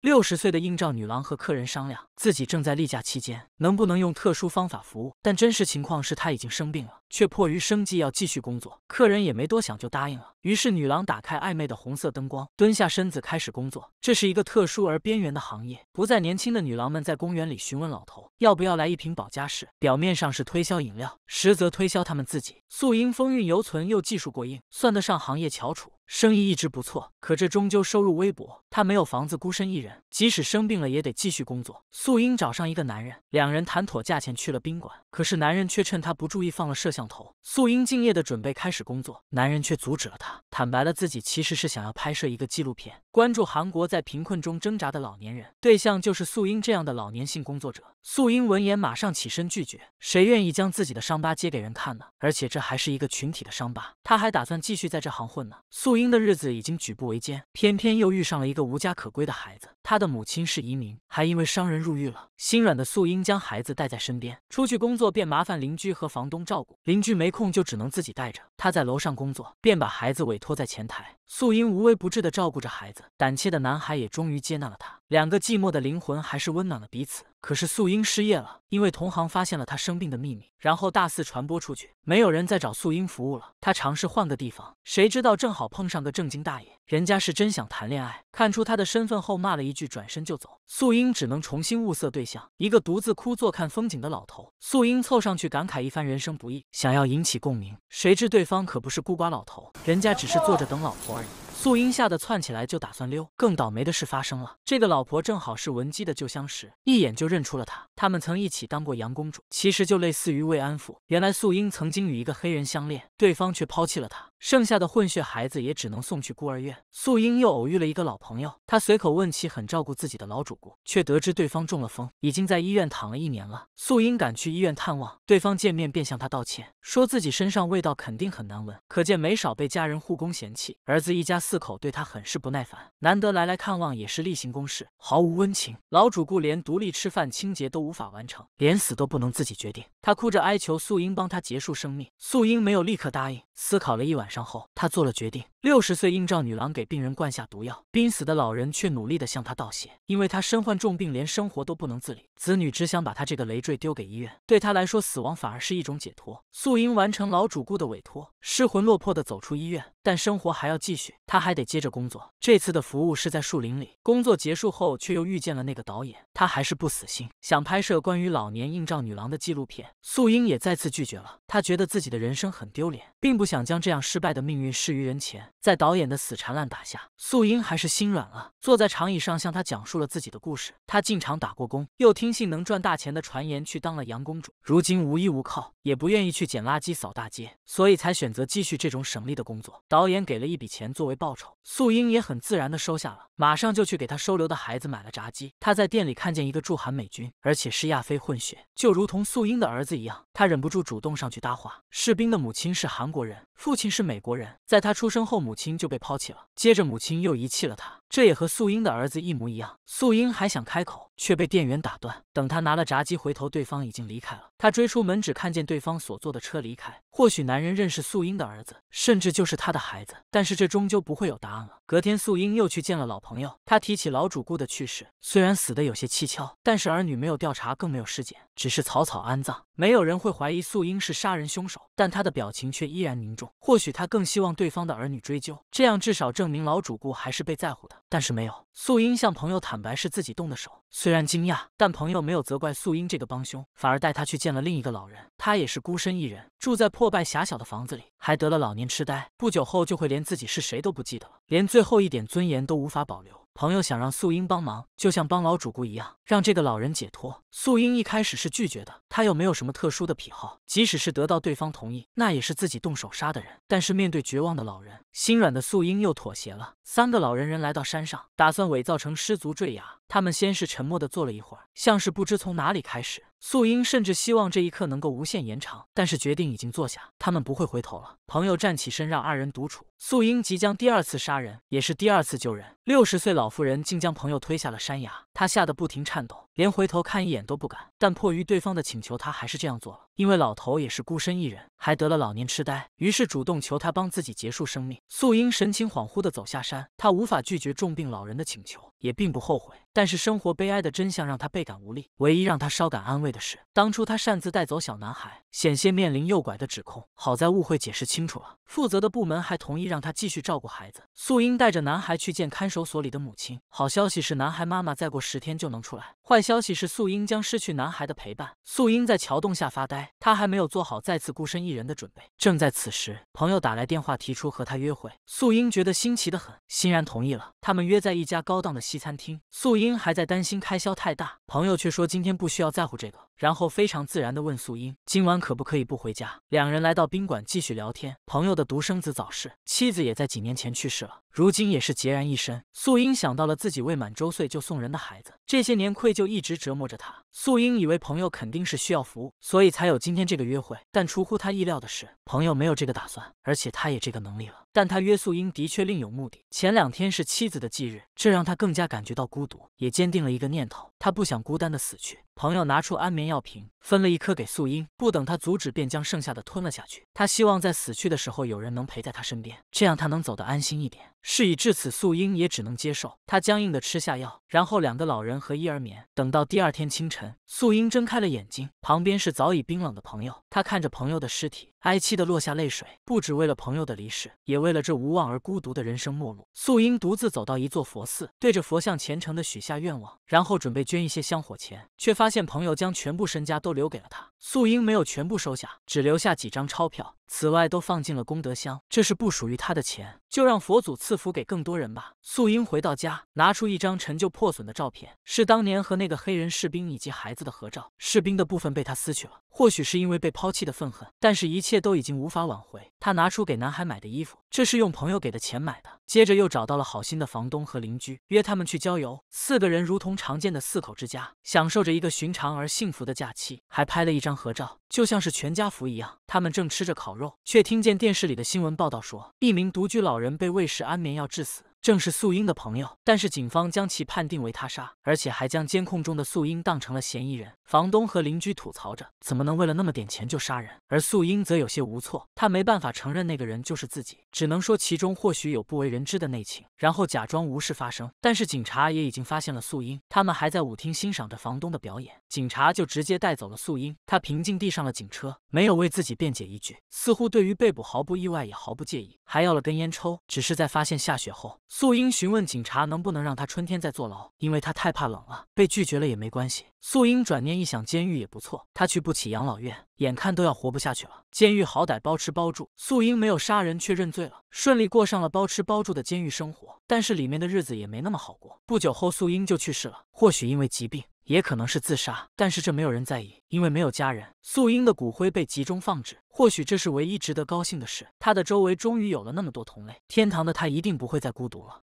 六十岁的应召女郎和客人商量，自己正在例假期间，能不能用特殊方法服务？但真实情况是她已经生病了，却迫于生计要继续工作。客人也没多想就答应了。于是女郎打开暧昧的红色灯光，蹲下身子开始工作。这是一个特殊而边缘的行业。不再年轻的女郎们在公园里询问老头要不要来一瓶保加士，表面上是推销饮料，实则推销他们自己。素英风韵犹存，又技术过硬，算得上行业翘楚，生意一直不错。可这终究收入微薄，她没有房子，孤身一人，即使生病了也得继续工作。素英找上一个男人，两人谈妥价钱去了宾馆。可是男人却趁她不注意放了摄像头。素英敬业的准备开始工作，男人却阻止了她。坦白了自己其实是想要拍摄一个纪录片，关注韩国在贫困中挣扎的老年人，对象就是素英这样的老年性工作者。素英闻言马上起身拒绝，谁愿意将自己的伤疤揭给人看呢？而且这还是一个群体的伤疤，他还打算继续在这行混呢。素英的日子已经举步维艰，偏偏又遇上了一个无家可归的孩子。他的母亲是移民，还因为伤人入狱了。心软的素英将孩子带在身边，出去工作便麻烦邻居和房东照顾。邻居没空就只能自己带着。她在楼上工作，便把孩子委托在前台。素英无微不至地照顾着孩子，胆怯的男孩也终于接纳了她。两个寂寞的灵魂还是温暖了彼此。可是素英失业了，因为同行发现了她生病的秘密，然后大肆传播出去，没有人再找素英服务了。她尝试换个地方，谁知道正好碰上个正经大爷，人家是真想谈恋爱，看出她的身份后骂了一句，转身就走。素英只能重新物色对象，一个独自枯坐看风景的老头。素英凑上去感慨一番人生不易，想要引起共鸣，谁知对方可不是孤寡老头，人家只是坐着等老婆。素英吓得窜起来，就打算溜。更倒霉的事发生了，这个老婆正好是文姬的旧相识，一眼就认出了她。他们曾一起当过杨公主，其实就类似于慰安妇。原来素英曾经与一个黑人相恋，对方却抛弃了她。剩下的混血孩子也只能送去孤儿院。素英又偶遇了一个老朋友，她随口问起很照顾自己的老主顾，却得知对方中了风，已经在医院躺了一年了。素英赶去医院探望，对方见面便向她道歉，说自己身上味道肯定很难闻，可见没少被家人、护工嫌弃。儿子一家四口对他很是不耐烦，难得来来看望也是例行公事，毫无温情。老主顾连独立吃饭、清洁都无法完成，连死都不能自己决定。他哭着哀求素英帮他结束生命，素英没有立刻答应。思考了一晚上后，他做了决定。六十岁应召女郎给病人灌下毒药，濒死的老人却努力地向她道谢，因为她身患重病，连生活都不能自理，子女只想把她这个累赘丢给医院，对她来说，死亡反而是一种解脱。素英完成老主顾的委托，失魂落魄地走出医院，但生活还要继续，她还得接着工作。这次的服务是在树林里，工作结束后却又遇见了那个导演，她还是不死心，想拍摄关于老年应召女郎的纪录片，素英也再次拒绝了，她觉得自己的人生很丢脸，并不想将这样失败的命运施于人前。在导演的死缠烂打下，素英还是心软了，坐在长椅上向他讲述了自己的故事。她进厂打过工，又听信能赚大钱的传言去当了洋公主，如今无依无靠，也不愿意去捡垃圾扫大街，所以才选择继续这种省力的工作。导演给了一笔钱作为报酬，素英也很自然的收下了，马上就去给她收留的孩子买了炸鸡。他在店里看见一个驻韩美军，而且是亚非混血，就如同素英的儿子一样，他忍不住主动上去搭话。士兵的母亲是韩国人，父亲是美国人，在他出生后母。亲就被抛弃了，接着母亲又遗弃了他。这也和素英的儿子一模一样。素英还想开口，却被店员打断。等他拿了炸鸡回头，对方已经离开了。他追出门，只看见对方所坐的车离开。或许男人认识素英的儿子，甚至就是他的孩子。但是这终究不会有答案了。隔天，素英又去见了老朋友。她提起老主顾的去世，虽然死的有些蹊跷，但是儿女没有调查，更没有尸检，只是草草安葬。没有人会怀疑素英是杀人凶手，但她的表情却依然凝重。或许她更希望对方的儿女追究，这样至少证明老主顾还是被在乎的。但是没有素英向朋友坦白是自己动的手，虽然惊讶，但朋友没有责怪素英这个帮凶，反而带她去见了另一个老人。他也是孤身一人，住在破败狭小的房子里，还得了老年痴呆，不久后就会连自己是谁都不记得了，连最后一点尊严都无法保留。朋友想让素英帮忙，就像帮老主顾一样，让这个老人解脱。素英一开始是拒绝的，她又没有什么特殊的癖好，即使是得到对方同意，那也是自己动手杀的人。但是面对绝望的老人。心软的素英又妥协了。三个老人人来到山上，打算伪造成失足坠崖。他们先是沉默的坐了一会儿，像是不知从哪里开始。素英甚至希望这一刻能够无限延长，但是决定已经坐下，他们不会回头了。朋友站起身，让二人独处。素英即将第二次杀人，也是第二次救人。六十岁老妇人竟将朋友推下了山崖。他吓得不停颤抖，连回头看一眼都不敢。但迫于对方的请求，他还是这样做了。因为老头也是孤身一人，还得了老年痴呆，于是主动求他帮自己结束生命。素英神情恍惚地走下山，她无法拒绝重病老人的请求，也并不后悔。但是生活悲哀的真相让他倍感无力。唯一让他稍感安慰的是，当初他擅自带走小男孩，险些面临诱拐的指控。好在误会解释清楚了，负责的部门还同意让他继续照顾孩子。素英带着男孩去见看守所里的母亲。好消息是，男孩妈妈再过十天就能出来；坏消息是，素英将失去男孩的陪伴。素英在桥洞下发呆，她还没有做好再次孤身一人的准备。正在此时，朋友打来电话，提出和他约会。素英觉得新奇的很，欣然同意了。他们约在一家高档的西餐厅。素英。还在担心开销太大，朋友却说今天不需要在乎这个。然后非常自然地问素英：“今晚可不可以不回家？”两人来到宾馆继续聊天。朋友的独生子早逝，妻子也在几年前去世了，如今也是孑然一身。素英想到了自己未满周岁就送人的孩子，这些年愧疚一直折磨着他。素英以为朋友肯定是需要服务，所以才有今天这个约会。但出乎他意料的是，朋友没有这个打算，而且他也这个能力了。但他约素英的确另有目的。前两天是妻子的忌日，这让他更加感觉到孤独，也坚定了一个念头：他不想孤单的死去。朋友拿出安眠。药瓶分了一颗给素英，不等她阻止，便将剩下的吞了下去。他希望在死去的时候，有人能陪在他身边，这样他能走得安心一点。事已至此，素英也只能接受。她僵硬地吃下药，然后两个老人和一儿眠。等到第二天清晨，素英睁开了眼睛，旁边是早已冰冷的朋友。她看着朋友的尸体，哀戚地落下泪水，不止为了朋友的离世，也为了这无望而孤独的人生末路。素英独自走到一座佛寺，对着佛像虔诚地许下愿望，然后准备捐一些香火钱，却发现朋友将全部身家都留给了她。素英没有全部收下，只留下几张钞票，此外都放进了功德箱，这是不属于她的钱。就让佛祖赐福给更多人吧。素英回到家，拿出一张陈旧破损的照片，是当年和那个黑人士兵以及孩子的合照。士兵的部分被他撕去了，或许是因为被抛弃的愤恨，但是一切都已经无法挽回。他拿出给男孩买的衣服，这是用朋友给的钱买的。接着又找到了好心的房东和邻居，约他们去郊游。四个人如同常见的四口之家，享受着一个寻常而幸福的假期，还拍了一张合照，就像是全家福一样。他们正吃着烤肉，却听见电视里的新闻报道说，一名独居老人被喂食安眠药致死，正是素英的朋友。但是警方将其判定为他杀，而且还将监控中的素英当成了嫌疑人。房东和邻居吐槽着：“怎么能为了那么点钱就杀人？”而素英则有些无措，她没办法承认那个人就是自己，只能说其中或许有不为人知的内情，然后假装无事发生。但是警察也已经发现了素英，他们还在舞厅欣赏着房东的表演，警察就直接带走了素英。她平静地上了警车，没有为自己辩解一句，似乎对于被捕毫不意外也毫不介意，还要了根烟抽。只是在发现下雪后，素英询问警察能不能让他春天再坐牢，因为他太怕冷了。被拒绝了也没关系。素英转念。一想监狱也不错，他去不起养老院，眼看都要活不下去了。监狱好歹包吃包住，素英没有杀人却认罪了，顺利过上了包吃包住的监狱生活。但是里面的日子也没那么好过。不久后，素英就去世了，或许因为疾病，也可能是自杀。但是这没有人在意，因为没有家人。素英的骨灰被集中放置，或许这是唯一值得高兴的事。她的周围终于有了那么多同类，天堂的她一定不会再孤独了。